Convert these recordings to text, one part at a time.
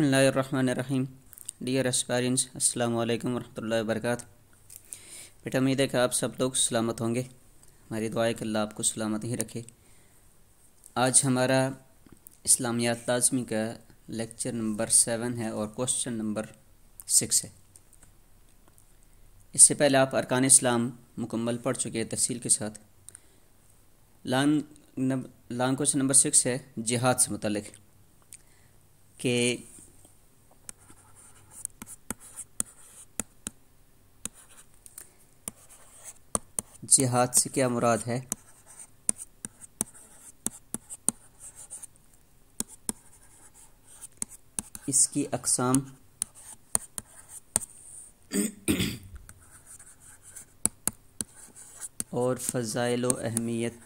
बसमीम डियर एस्पायरेंस अस्सलाम वालेकुम वरहमतुल्लाहि वबरकात बेटा उम्मीद है कि आप सब लोग सलामत होंगे हमारी दुआ है कि अल्लाह आपको सलामत ही रखे आज हमारा इस्लामियात लाजमी का लेक्चर नंबर सेवन है और क्वेश्चन नंबर सिक्स है इससे पहले आप अरकान इस्लाम मुकम्मल पढ़ चुके हैं तफसील के साथ लान क्वेश्चन नंबर सिक्स है जिहाद से मतलब के जिहाद से क्या मुराद है इसकी अकसाम और फ़जाइल अहमियत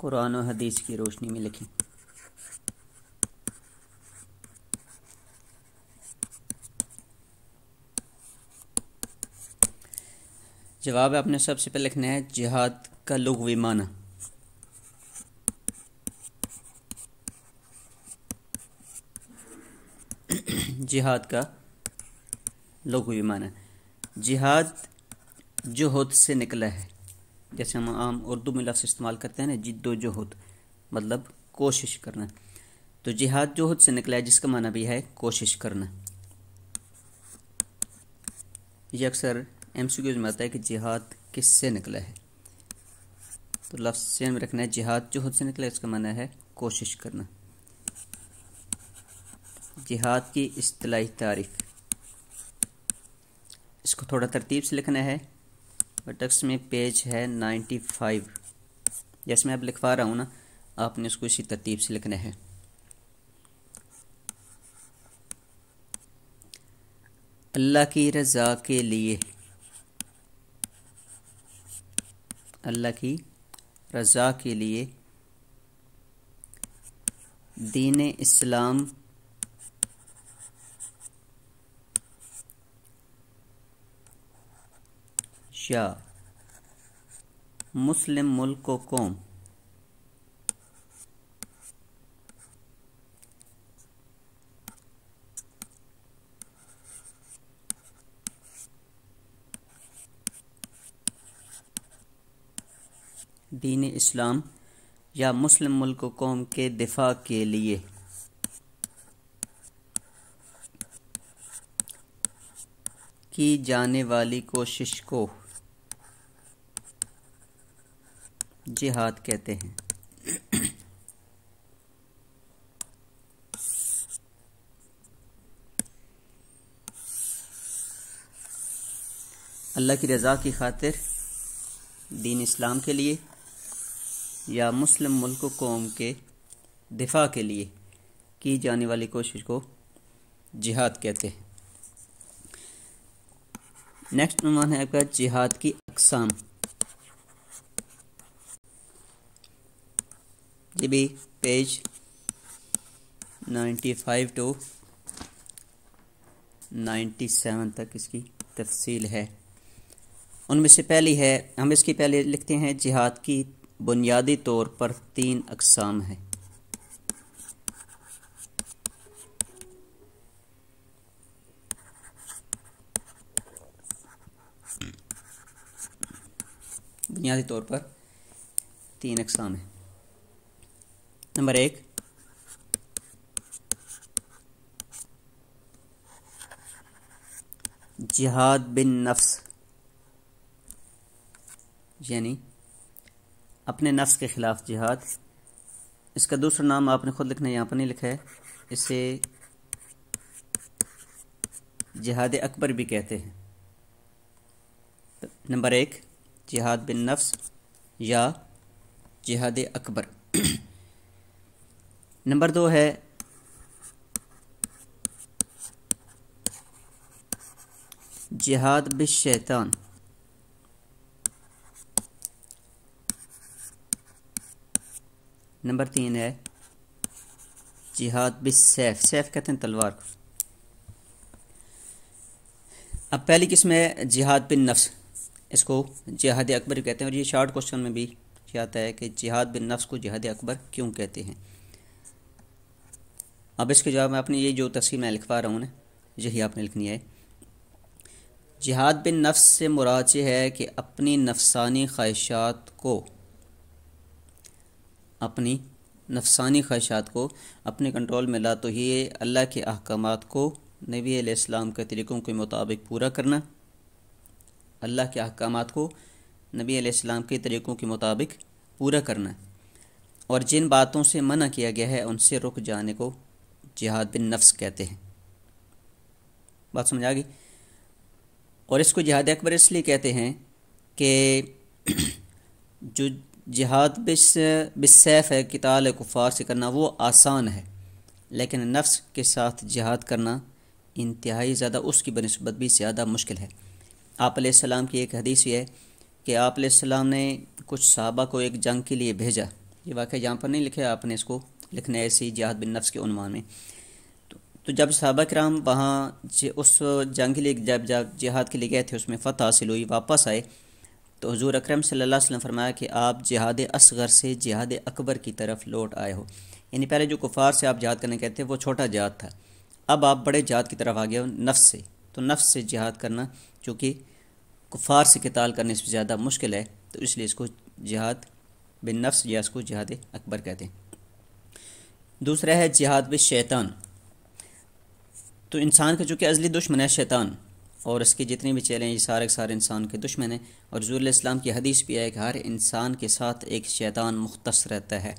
कुरान हदीस की रोशनी में लिखी जवाब आपने सबसे पहले लिखना है जिहाद का लुगवी माना जिहाद का लुगवी माना जिहाद जहद से निकला है जैसे हम आम उर्दू में लफ्स इस्तेमाल करते हैं ना जिद्दो जोहद मतलब कोशिश करना तो जिहाद जहद से निकला है जिसका माना भी है कोशिश करना ये अक्सर एम सी क्यूज में आता है कि जिहाद किससे निकला है तो लफ्ज में रखना है जिहाद जो से निकला इसका माना है कोशिश करना जिहाद की अतलाही तारीफ इसको थोड़ा तरतीब से लिखना है टक्स में पेज है नाइन्टी फाइव जैसे मैं अब लिखवा रहा हूँ ना आपने इसको इसी तरतीब से लिखना है अल्लाह की रज़ा के लिए अल्लाह की रज़ा के लिए दीन इस्लाम या मुस्लिम मुल्क को कौम दीन इस्लाम या मुस्लिम मुल्क कौम के दिफा के लिए की जाने वाली कोशिश को जिहाद कहते हैं अल्लाह की रज़ा की खातिर दीन इस्लाम के लिए या मुस्लिम मुल्क कौम के दिफा के लिए की जाने वाली कोशिश को जिहाद कहते हैं नेक्स्ट नुमान है आपका जिहाद की अकसाम ये भी पेज 95 टू 97 तक इसकी तफसील है उनमें से पहली है हम इसकी पहले लिखते हैं जिहाद की बुनियादी तौर पर तीन अकसाम हैं बुनियादी तौर पर तीन अकसाम हैं नंबर एक जिहाद बिन नफ्स यानी अपने नफ्स के ख़िलाफ़ जिहाद इसका दूसरा नाम आपने खुद लिखना यहाँ पर नहीं लिखा है इसे जिहाद अकबर भी कहते हैं तो नंबर एक जिहाद बिन नफ्स या जिहाद अकबर नंबर दो है जिहाद बिश शैतान नंबर तीन है जिहाद बिस सैफ सैफ कहते हैं तलवार को अब पहली किस्म है जिहाद बिन नफ्स इसको जिहाद अकबर कहते हैं और ये शार्ट क्वेश्चन में भी आता है कि जिहाद बिन नफ्स को जिहाद अकबर क्यों कहते हैं अब इसके जवाब में आपने ये जो तस्वीर मैं लिखवा रहा हूँ ना यही आपने लिखनी है जिहाद बिन नफ्स से मुराद है कि अपनी नफसानी ख्वाहिशात को अपनी नफसानी ख्वाहिशात को अपने कंट्रोल में ला तो ये अल्लाह के अहकाम को नबी आसमाम के तरीक़ों के मुताबिक पूरा करना अल्लाह के अहकाम को नबी आलाम के तरीक़ों के मुताबिक पूरा करना और जिन बातों से मना किया गया है उनसे रुक जाने को जिहाद बिन नफ्स कहते हैं बात समझ आ गई और इसको जिहाद अकबर इसलिए कहते हैं कि जो जिहाद बिसैफ है किताल कुफार से करना वो आसान है लेकिन नफ्स के साथ जिहाद करना इंतहाई ज़्यादा उसकी बनस्बत भी ज़्यादा मुश्किल है आप सलाम की एक हदीस ये है कि आप सलाम ने कुछ साहबा को एक जंग के लिए भेजा ये वाक़ यहाँ पर नहीं लिखा आपने इसको लिखना है ऐसी जिहाद बिन नफ्स के उनवान में तो, तो जब सहाबा कराम वहाँ उस जंग के लिए जब जब जिहाद के लिए गए थे उसमें फ़तह हासिल हुई वापस आए तो हजूर अक्रम सल्ला फरमाया कि आप जिहाद असगर से जिहाद अकबर की तरफ लौट आए हो यानी पहले जो कुफार से आप जहाद करने कहते वो छोटा जहाद था अब आप बड़े जहाद की तरफ आ गए हो नफ्स से तो नफ्स से जिहाद करना चूँकि कुफार से कताल करने से ज़्यादा मुश्किल है तो इसलिए इसको जिहाद बिन नफ्स या इसको जिहाद अकबर कहते हैं दूसरा है जिहाद बिन शैतान तो इंसान का चूँकि अजली दुश्मन है शैतान और इसके जितने भी चैलेंज हैं सारे सारे इंसान के दुश्मन हैं और जूल इस्लाम की हदीस भी है कि हर इंसान के साथ एक शैतान मुख्तस रहता है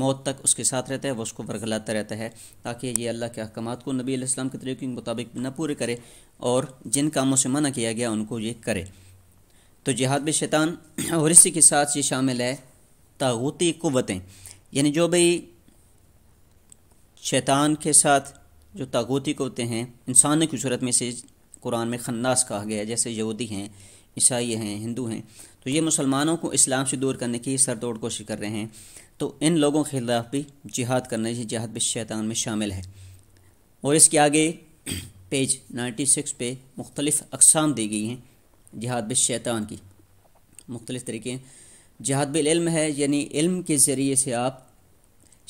मौत तक उसके साथ रहता है वो उसको बरगलाता रहता है ताकि ये अल्लाह के अहकाम को नबी इस्लाम के तरीके के मुताबिक न पूरे करे और जिन कामों से मना किया गया उनको ये करे तो जिहाद में शैतान और इसी के साथ ये शामिल है तागूती कुतें यानी जो भी शैतान के साथ जो तागूती कुतें हैं इंसानों की सूरत में से कुरान में खन्नास कहा गया जैसे यहूदी हैं ईसाई हैं हिंदू हैं तो ये मुसलमानों को इस्लाम से दूर करने की सर तोड़ कोशिश कर रहे हैं तो इन लोगों के ख़िलाफ़ भी जिहाद करना चाहिए जिहाद भी शैतान में शामिल है और इसके आगे पेज 96 पे मुख्तलिफ़ अकसाम दी गई हैं जिहाद बिल शैतान की मुख्तलिफ़ तरीके जिहाद बिल इल्म है यानी इल्म के ज़रिए से आप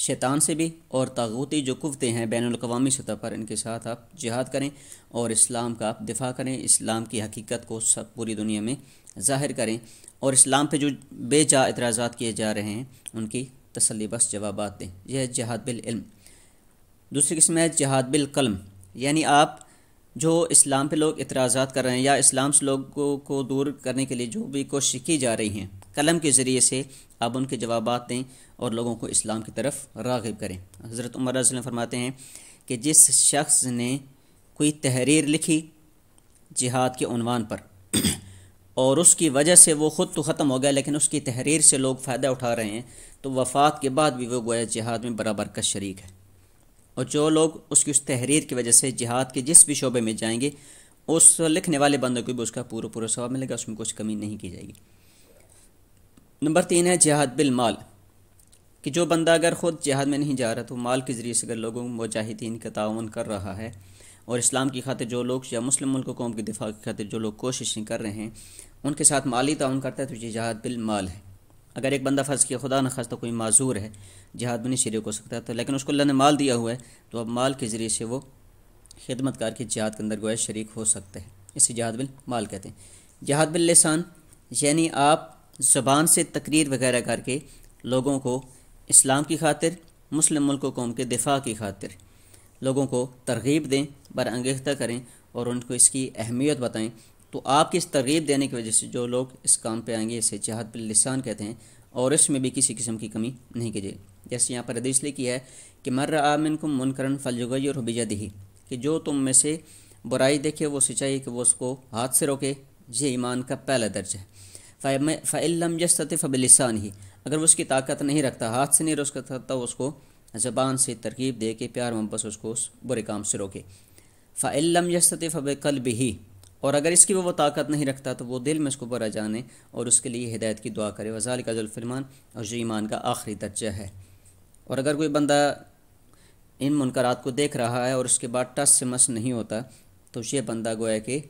शैतान से भी और तागोती जो कुवतें हैं बैन अवी सतह पर इनके साथ आप जिहाद करें और इस्लाम का आप दिफा करें इस्लाम की हकीकत को सब पूरी दुनिया में ज़ाहिर करें और इस्लाम पे जो बेजा इतराज़ा किए जा रहे हैं उनकी तसली बस जवाब दें यह है जहाद बिल इल्म दूसरी किस्म है जहाद बिल कलम यानी आप जो इस्लाम पे लोग इतराज़ात कर रहे हैं या इस्लाम से लोगों को दूर करने के लिए जो भी कोशिश की जा रही हैं कलम के ज़रिए से आप उनके जवाब दें और लोगों को इस्लाम की तरफ रागब करें हज़रत उमर फरमाते हैं कि जिस शख्स ने कोई तहरीर लिखी जिहाद के अनवान पर और उसकी वजह से वो ख़ुद तो ख़त्म हो गया लेकिन उसकी तहरीर से लोग फ़ायदा उठा रहे हैं तो वफ़ात के बाद भी वो गोया जिहाद में बराबर का शरीक है और जो लोग उसकी उस तहरीर की वजह से जिहाद के जिस भी शोबे में जाएंगे उस लिखने वाले बंदों को भी उसका पूरा पूरा स्वाब मिलेगा उसमें कुछ कमी नहीं की जाएगी नंबर तीन है जिहाद बिल माल कि जो बंदा अगर ख़ुद जिहाद में नहीं जा रहा तो माल के ज़रिए से अगर लोगों मुजाहिदीन का ताउन कर रहा है और इस्लाम की खातिर जो लोग या मुस्लिम मुल्क कौम के दिफा की खातिर जो लोग कोशिशें कर रहे हैं उनके साथ माली ताउन करता है तो ये जहाद बिल माल है अगर एक बंदा फर्ज किया खुदा न खास्ता कोई माजूर है जहाद में नहीं शरीक हो सकता तो लेकिन उसको अल्लाह ने माल दिया हुआ है तो अब माल के ज़रिए से वो खिदमतकार की जहाद के अंदर गोया शरीक हो सकते हैं इसे जहाद बिल माल कहते हैं जहाद बिल लसान यानी आप ज़बान से तकरीर वगैरह करके लोगों को इस्लाम की खातिर मुस्लिम मुल्क कौम के दिफा की खातिर लोगों को तरगीब दें बरअंगेखता करें और उनको इसकी अहमियत बताएं तो आपकी इस तरगीब देने की वजह से जो लोग इस काम पे आएंगे इसे चाहत लिसान कहते हैं और इसमें भी किसी किस्म की कमी नहीं कीजिए जैसे यहाँ पर हदीस लिखी है कि मर आमिन को मुनकरन फलजुगई और हबीजा दही कि जो तुम में से बुराई देखे वो सिंचाई कि वो उसको हाथ से रोके ये ईमान का पहला दर्ज है फ़ैलम यस्तफ़ बलिसान ही अगर वो उसकी ताकत नहीं रखता हाथ से नहीं रोक सकता उसको ज़बान से तरकीब दे के प्यार मुहब्बत उसको उस बुरे काम से रोके फ़ैलम यस्तफ़ कल भी और अगर इसकी वो ताकत नहीं रखता तो वो दिल में उसको बुरा जाने और उसके लिए हिदायत की दुआ करे वजाल का जुल्फ़िलमान और जो ईमान का आखिरी दर्जा है और अगर कोई बंदा इन मुनकरात को देख रहा है और उसके बाद टस से मस नहीं होता तो ये बंदा गोया कि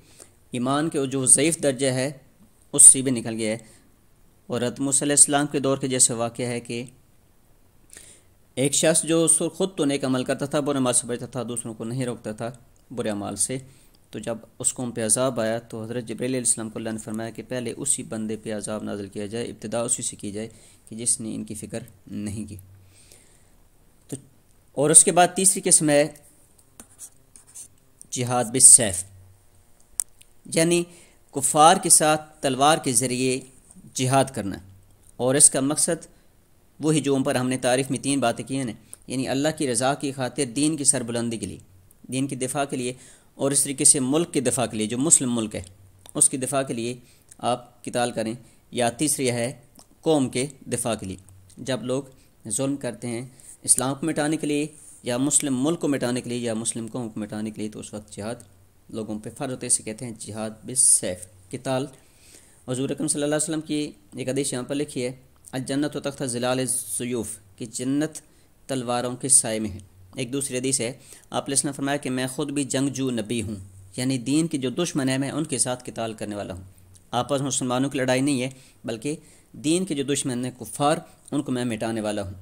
ईमान के जो ज़यीफ़ दर्जा है उससे भी निकल गया है और रतमसम के दौर के जैसे वाक़ है कि एक शख्स जो खुद तो नेक अमल करता था बुरे माल से बचता था दूसरों को नहीं रोकता था बुरे माल से तो जब उस कौम पर अजाब आया तो हज़रत जबरीम को ने फरमाया कि पहले उसी बंदे पर अजाब नाजल किया जाए इब्तदा उसी से की जाए कि जिसने इनकी फ़िक्र नहीं की तो और उसके बाद तीसरी किस्म है जिहाद सैफ यानी कुफार के साथ तलवार के ज़रिए जिहाद करना और इसका मकसद वही जो उन पर हमने तारीफ़ में तीन बातें की हैं यानी अल्लाह की रज़ा की खातिर दीन की सरबुलंदी के लिए दीन के दिफा के लिए और इस तरीके से मुल्क के दफ़ा के लिए जो मुस्लिम मुल्क है उसकी दफ़ा के लिए आप किताल करें या तीसरी है कौम के दिफा के लिए जब लोग जुल्म करते हैं इस्लाम को मिटाने के लिए या मुस्लिम मुल्क को मिटाने के लिए या मुस्लिम कौम को मिटाने के लिए तो उस वक्त जिहाद लोगों पर फ़र्ज होते से कहते हैं जिहाद सैफ किताल हजूर अकम सल वसम की एक आदेश यहाँ पर लिखी है अजन्नत व तख्त जिला सयूफ़ कि जन्नत तलवारों के साय में है एक दूसरी हदीस है आप ने फरमाया कि मैं खुद भी जंगजू नबी हूँ यानी दीन के जो दुश्मन है मैं उनके साथ किताल करने वाला हूँ आपस में मुसलमानों की लड़ाई नहीं है बल्कि दीन के जो दुश्मन हैं कुफ़ार उनको मैं मिटाने वाला हूँ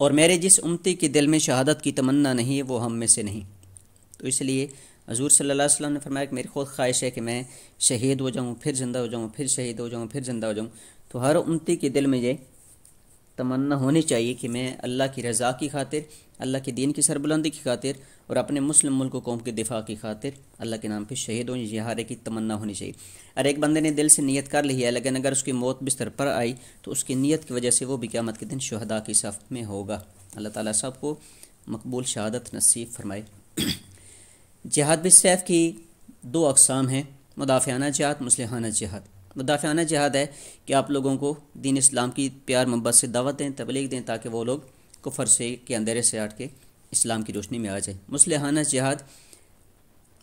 और मेरे जिस उमती के दिल में शहादत की तमन्ना नहीं है वो हम में से नहीं तो इसलिए हजूर सल्ला वसलम ने फरमाया कि मेरी खुद ख्वाहिश है कि मैं शहीद हो जाऊँ फिर ज़िंदा हो जाऊँ फिर शहीद हो जाऊँ फिर ज़िंदा हो जाऊँ तो हर उमती के दिल में ये तमन्ना होनी चाहिए कि मैं अल्लाह की रज़ा की खातिर अल्लाह के दीन की सरबुलंदी की खातिर और अपने मुस्लिम मुल्क कौम के दिफा की खातिर अल्लाह के नाम पर शहीद हों हारे की तमन्ना होनी चाहिए अरे एक बंदे ने दिल से नियत कर ली है लेकिन अगर उसकी मौत बिस्तर पर आई तो उसकी नीयत की वजह से वो भी क्यामत के दिन शहदा की सफ़ में होगा अल्लाह ताली साहब को मकबूल शहादत नसीब फरमाए जहाद बिसैफ की दो अकसाम हैं मुदाफ़ाना जहाद मुसलहाना जहाद मुदाफ़ाना जहाद है कि आप लोगों को दीन इस्लाम की प्यार मोहब्बत से दावत दें तबलीग दें ताकि वो लोग कुफर से के अंधेरे से हट के इस्लाम की रोशनी में आ जाए मुसलहाना जहाद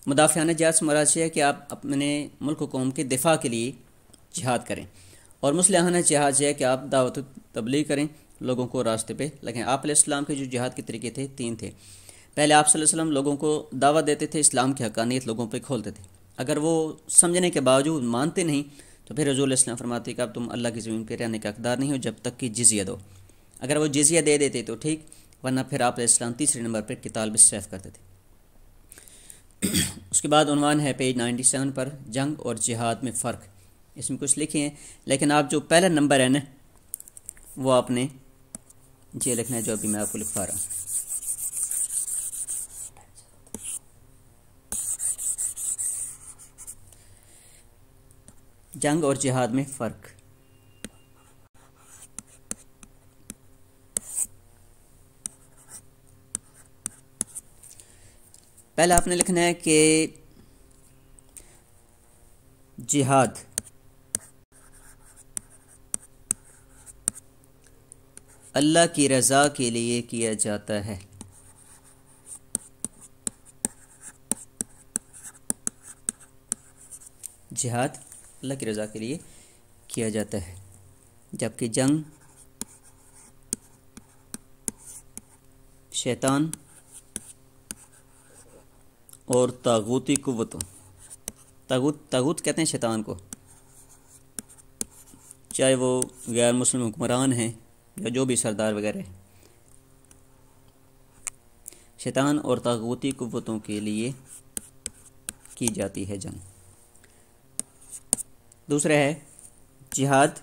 मुदाफियाना जिहाद से मराज है कि आप अपने मुल्क कौम के दिफा के लिए जिहाद करें और मुसलहाना जहाज है कि आप दावत तबलीग करें लोगों को रास्ते पर लगें आप के जो जिहाद के तरीके थे तीन थे पहले आप सल्लम लोगों को दावा देते थे इस्लाम की हकानियत लोगों पर खोलते थे अगर वो समझने के बावजूद मानते नहीं तो फिर रजूल इस्लाम फरमाते कि अब तुम अल्लाह की ज़मीन पर रहने का अकदार नहीं हो जब तक कि जिजिया दो अगर वो जजिया दे देते तो ठीक वरना फिर आप इस्लाम तीसरे नंबर पर किताल सैफ करते थे उसके बाद उनवान है पेज 97 पर जंग और जिहाद में फ़र्क इसमें कुछ लिखे हैं लेकिन आप जो पहला नंबर है ना वो आपने ये लिखना है जो अभी मैं आपको लिखवा रहा हूँ जंग और जिहाद में फ़र्क पहले आपने लिखना है कि जिहाद अल्लाह की रज़ा के लिए किया जाता है जिहाद अल्लाह की रज़ा के लिए किया जाता है जबकि जंग शैतान और तागूती कुतों तागूत तागूत कहते हैं शैतान को चाहे वो गैर मुस्लिम हुक्मरान हैं या जो भी सरदार वगैरह शैतान और तागूती कुतों के लिए की जाती है जंग दूसरा है जिहाद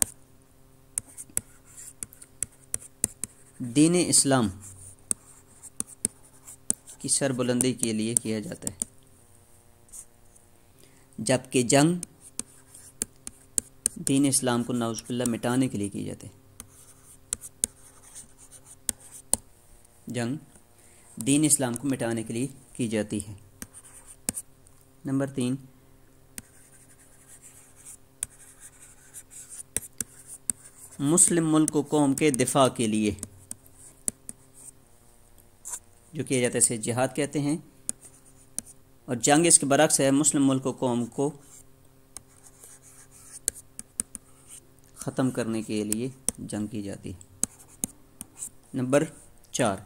दीन इस्लाम की सरबुलंदी के लिए किया जाता है जबकि जंग दीन इस्लाम को नाउजबिल्ला मिटाने के लिए की जाती है जंग दीन इस्लाम को मिटाने के लिए की जाती है नंबर तीन मुस्लिम मुल्क कौम के दिफा के लिए जो किया जाता है इसे जिहाद कहते हैं और जंग इसके बरक्स है मुस्लिम मुल्क कौम को ख़त्म करने के लिए जंग की जाती है नंबर चार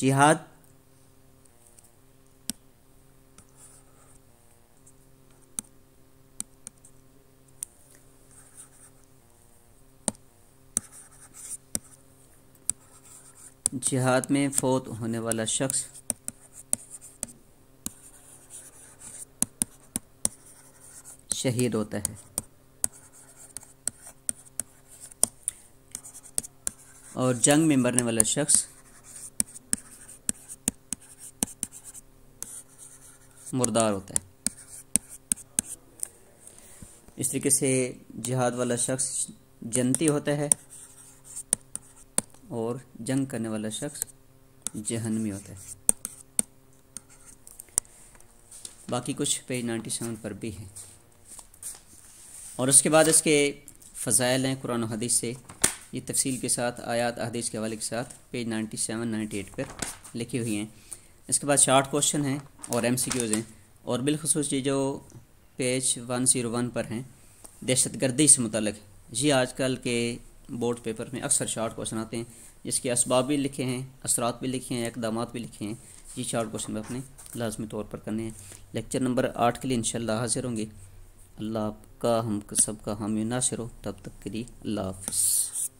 जिहाद जिहाद में फौत होने वाला शख्स शहीद होता है और जंग में मरने वाला शख्स मुर्दार होता है इस तरीके से जिहाद वाला शख्स जनती होता है और जंग करने वाला शख्स जहनमी होता है बाकी कुछ पेज नाइन्टी सेवन पर भी है और उसके बाद इसके फ़जाइल हैं कुरान हदीस से ये तफसील के साथ आयात हदीस के हवाले के साथ page ninety seven ninety eight पर लिखी हुई हैं इसके बाद शार्ट क्वेश्चन हैं और एम सी क्यूज़ हैं और बिलखसूस ये जो पेज वन ज़ीरो वन पर हैं दहशतगर्दी से मुतलक ये आजकल के बोर्ड पेपर में अक्सर शार्ट क्वेश्चन आते हैं जिसके इसबाब भी लिखे हैं असरात भी लिखे हैं इकदाम भी लिखे हैं ये शार्ट क्वेश्चन में अपने लाजमी तौर पर करने हैं लेक्चर नंबर आठ के लिए इंशाल्लाह हाजिर होंगे अल्लाह आपका हम सब का हम नासिर हो तब तक के लिए अल्लाह हाफ